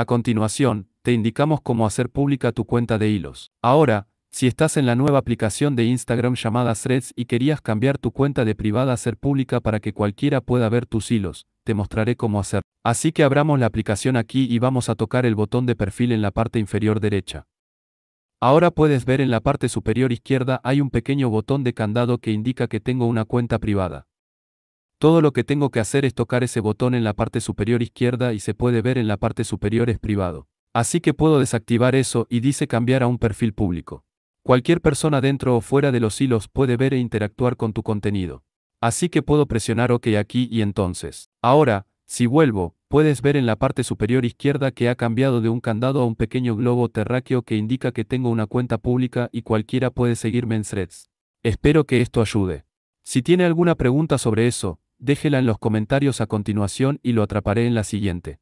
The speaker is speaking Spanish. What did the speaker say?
A continuación, te indicamos cómo hacer pública tu cuenta de hilos. Ahora, si estás en la nueva aplicación de Instagram llamada Threads y querías cambiar tu cuenta de privada a ser pública para que cualquiera pueda ver tus hilos, te mostraré cómo hacer. Así que abramos la aplicación aquí y vamos a tocar el botón de perfil en la parte inferior derecha. Ahora puedes ver en la parte superior izquierda hay un pequeño botón de candado que indica que tengo una cuenta privada. Todo lo que tengo que hacer es tocar ese botón en la parte superior izquierda y se puede ver en la parte superior es privado. Así que puedo desactivar eso y dice cambiar a un perfil público. Cualquier persona dentro o fuera de los hilos puede ver e interactuar con tu contenido. Así que puedo presionar OK aquí y entonces. Ahora, si vuelvo, puedes ver en la parte superior izquierda que ha cambiado de un candado a un pequeño globo terráqueo que indica que tengo una cuenta pública y cualquiera puede seguirme en threads. Espero que esto ayude. Si tiene alguna pregunta sobre eso, Déjela en los comentarios a continuación y lo atraparé en la siguiente.